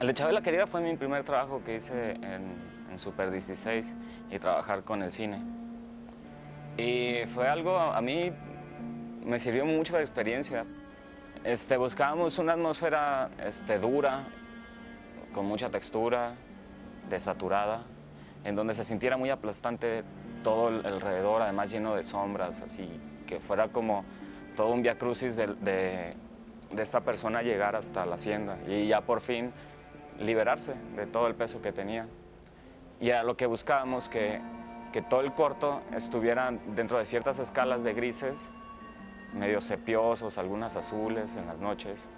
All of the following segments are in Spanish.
El de Chabela Querida fue mi primer trabajo que hice en, Super 16 y trabajar con el cine. Y fue algo, a mí me sirvió mucho de experiencia. Este, buscábamos una atmósfera este, dura, con mucha textura, desaturada, en donde se sintiera muy aplastante todo el alrededor, además lleno de sombras, así que fuera como todo un viacrucis crucis de, de esta persona llegar hasta la hacienda. Y ya por fin liberarse de todo el peso que tenía. Y era lo que buscábamos, que, todo el corto estuviera dentro de ciertas escalas de grises, medio sepiosos, algunas azules en las noches,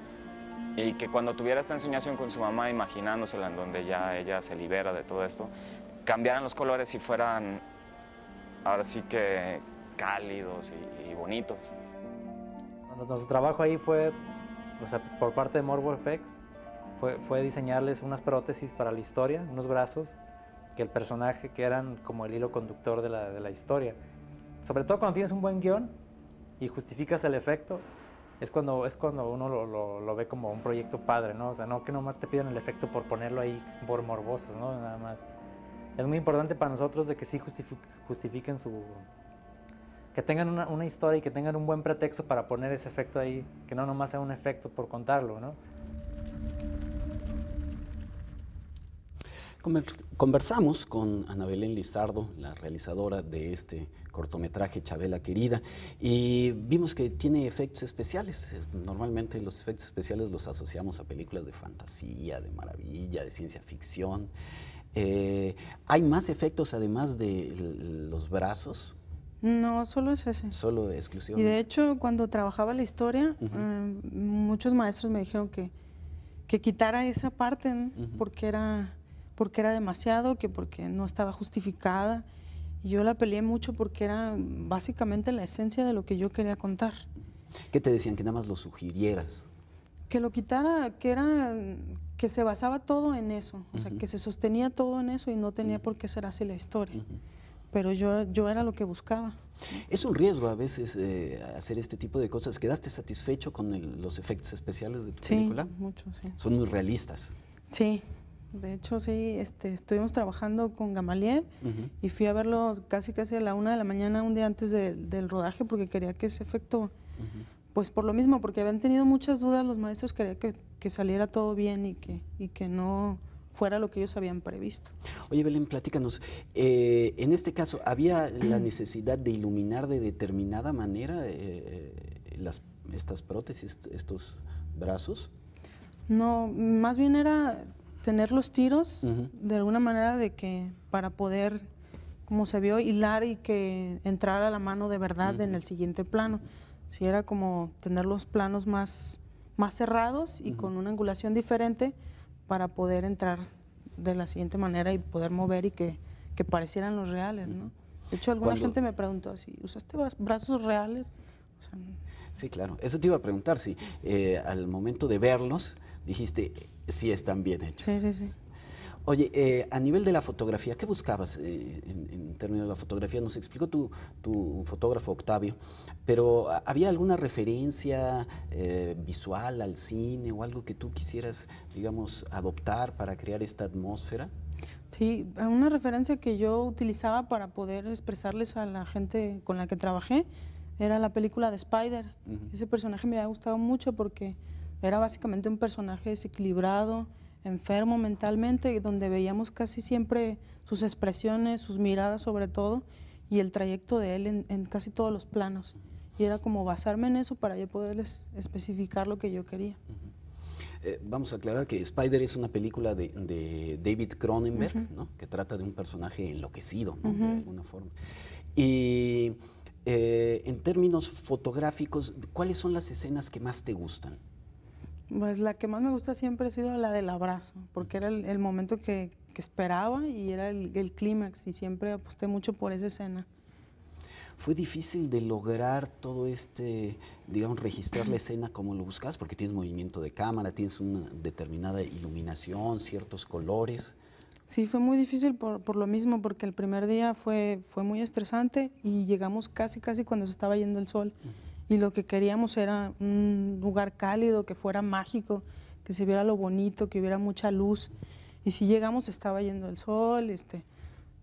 y que cuando tuviera esta enseñación con su mamá, imaginándosela en donde ya ella se libera de todo esto, cambiaran los colores y fueran ahora sí que cálidos y, bonitos. Nuestro trabajo ahí fue, o sea, por parte de Morbo FX, fue, diseñarles unas prótesis para la historia, unos brazos, que el personaje, que eran como el hilo conductor de la, historia. Sobre todo cuando tienes un buen guión y justificas el efecto, es cuando, es cuando uno lo, lo, ve como un proyecto padre, ¿no? O sea, no que nomás te pidan el efecto por ponerlo ahí por morbosos, ¿no? Nada más. Es muy importante para nosotros de que sí justifiquen su... Que tengan una, una, historia y que tengan un buen pretexto para poner ese efecto ahí, que no nomás sea un efecto por contarlo, ¿no? Conversamos con Ana Belén Lizardo, la realizadora de este cortometraje Chabela Querida, y vimos que tiene efectos especiales. Normalmente los efectos especiales los asociamos a películas de fantasía, de maravilla, de ciencia ficción. Eh, ¿Hay más efectos además de los brazos? No, solo es ese. Solo exclusivo. Y de hecho, cuando trabajaba la historia, eh, muchos maestros me dijeron que, que quitara esa parte, porque era porque era demasiado, que porque no estaba justificada. Y yo la peleé mucho porque era básicamente la esencia de lo que yo quería contar. ¿Qué te decían? Que nada más lo sugirieras. Que lo quitara, que era que se basaba todo en eso, o sea, que se sostenía todo en eso y no tenía por qué ser así la historia. Pero yo, yo era lo que buscaba. Es un riesgo a veces eh, hacer este tipo de cosas. ¿Quedaste satisfecho con los efectos especiales de tu película? Sí, mucho, sí. Son muy realistas. Sí, de hecho, sí, este, estuvimos trabajando con Gamaliel y fui a verlo casi casi a la una de la mañana, un día antes del rodaje, porque quería que ese efecto, pues por lo mismo, porque habían tenido muchas dudas los maestros, quería que, saliera todo bien y que, y que no fuera lo que ellos habían previsto. Oye, Belén, platícanos. Eh, en este caso, ¿había la necesidad de iluminar de determinada manera eh, eh, las, estas prótesis, estos brazos? No, más bien era tener los tiros de alguna manera de que para poder, como se vio, hilar y que entrara la mano de verdad en el siguiente plano. Si era como tener los planos más, más cerrados y con una angulación diferente para poder entrar de la siguiente manera y poder mover y que, parecieran los reales, ¿no? De hecho, alguna gente me preguntó si usaste brazos reales. sí, claro. Eso te iba a preguntar, si eh, al momento de verlos, dijiste, sí están bien hechos. Sí, sí, sí. Oye, eh, a nivel de la fotografía, ¿qué buscabas eh, en, términos de la fotografía? Nos explicó tu, tu fotógrafo Octavio, pero ¿había alguna referencia eh, visual al cine o algo que tú quisieras, digamos, adoptar para crear esta atmósfera? Sí, una referencia que yo utilizaba para poder expresarles a la gente con la que trabajé era la película de Spider. Ese personaje me había gustado mucho porque era básicamente un personaje desequilibrado, enfermo mentalmente, donde veíamos casi siempre sus expresiones, sus miradas sobre todo, y el trayecto de él en, casi todos los planos. Y era como basarme en eso para yo poderles especificar lo que yo quería. Eh, vamos a aclarar que Spider es una película de, David Cronenberg, ¿no? que trata de un personaje enloquecido, de alguna forma. Y eh, en términos fotográficos, ¿cuáles son las escenas que más te gustan? Pues la que más me gusta siempre ha sido la del abrazo, porque era el, momento que, esperaba y era el, clímax y siempre aposté mucho por esa escena. ¿Fue difícil de lograr todo este, digamos, registrar la escena como lo buscas? Porque tienes movimiento de cámara, tienes una determinada iluminación, ciertos colores. Sí, fue muy difícil por, por, lo mismo, porque el primer día fue, fue muy estresante y llegamos casi, casi cuando se estaba yendo el sol y lo que queríamos era un lugar cálido, que fuera mágico, que se viera lo bonito, que hubiera mucha luz. Y si llegamos estaba yendo el sol, este,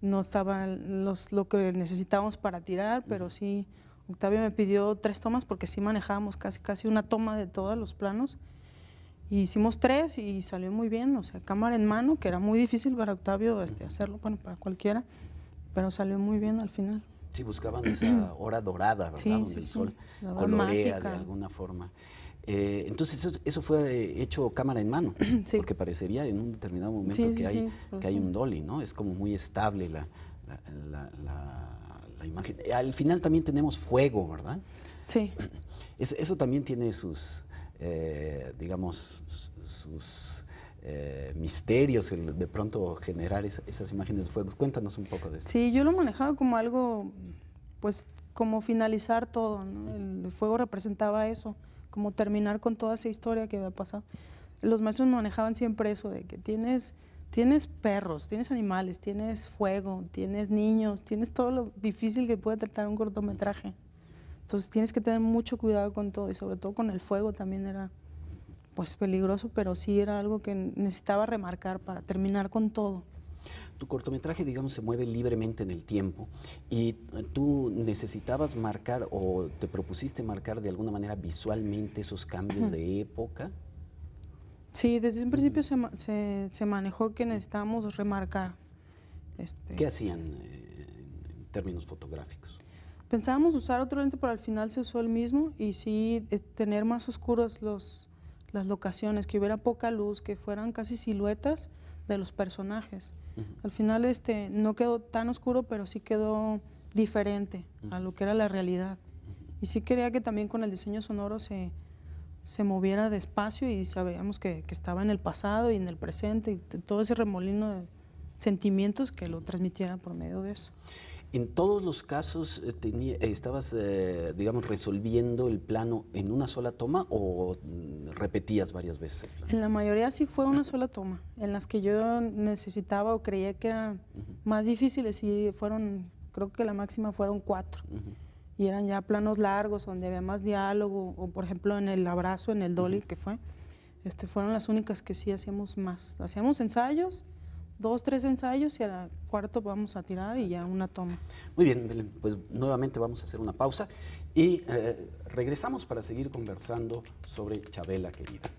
no estaba los, lo que necesitábamos para tirar, pero sí, Octavio me pidió tres tomas porque sí manejábamos casi, casi una toma de todos los planos. hicimos tres y salió muy bien, o sea, cámara en mano, que era muy difícil para Octavio este, hacerlo, bueno, para cualquiera, pero salió muy bien al final. Sí, buscaban esa hora dorada, ¿verdad? Donde el sol colorea de alguna forma. Eh, entonces eso, fue eh, hecho cámara en mano, porque parecería en un determinado momento que, hay, que hay un dolly, ¿no? Es como muy estable la, la, imagen. Al final también tenemos fuego, ¿verdad? Sí. Eso, también tiene sus, eh, digamos, sus eh, misterios, de pronto generar esas imágenes de fuego. Cuéntanos un poco de eso. Sí, yo lo manejaba como algo, pues como finalizar todo, el fuego representaba eso, como terminar con toda esa historia que había pasado. Los maestros manejaban siempre eso, de que tienes, tienes perros, tienes animales, tienes fuego, tienes niños, tienes todo lo difícil que puede tratar un cortometraje. Entonces tienes que tener mucho cuidado con todo y sobre todo con el fuego también era pues peligroso, pero sí era algo que necesitaba remarcar para terminar con todo. Tu cortometraje, digamos, se mueve libremente en el tiempo y eh, tú necesitabas marcar o te propusiste marcar de alguna manera visualmente esos cambios de época. Sí, desde un principio se, se, manejó que necesitábamos remarcar. Este ¿Qué hacían eh, en términos fotográficos? Pensábamos usar otro lente, pero al final se usó el mismo y sí eh, tener más oscuros los, las locaciones, que hubiera poca luz, que fueran casi siluetas de los personajes. Al final este, no quedó tan oscuro, pero sí quedó diferente a lo que era la realidad. Y sí quería que también con el diseño sonoro se, se moviera despacio y sabíamos que, que, estaba en el pasado y en el presente y todo ese remolino de sentimientos que lo transmitiera por medio de eso. En todos los casos, eh, eh, ¿estabas, eh, digamos, resolviendo el plano en una sola toma o mm, repetías varias veces? En la mayoría sí fue una sola toma. En las que yo necesitaba o creía que eran más difíciles, y fueron, creo que la máxima fueron cuatro. Y eran ya planos largos donde había más diálogo, o por ejemplo en el abrazo, en el dolly que fue. Este, fueron las únicas que sí hacíamos más. Hacíamos ensayos, dos, tres ensayos y al cuarto vamos a tirar y ya una toma. Muy bien, pues nuevamente vamos a hacer una pausa y eh, regresamos para seguir conversando sobre Chabela querida.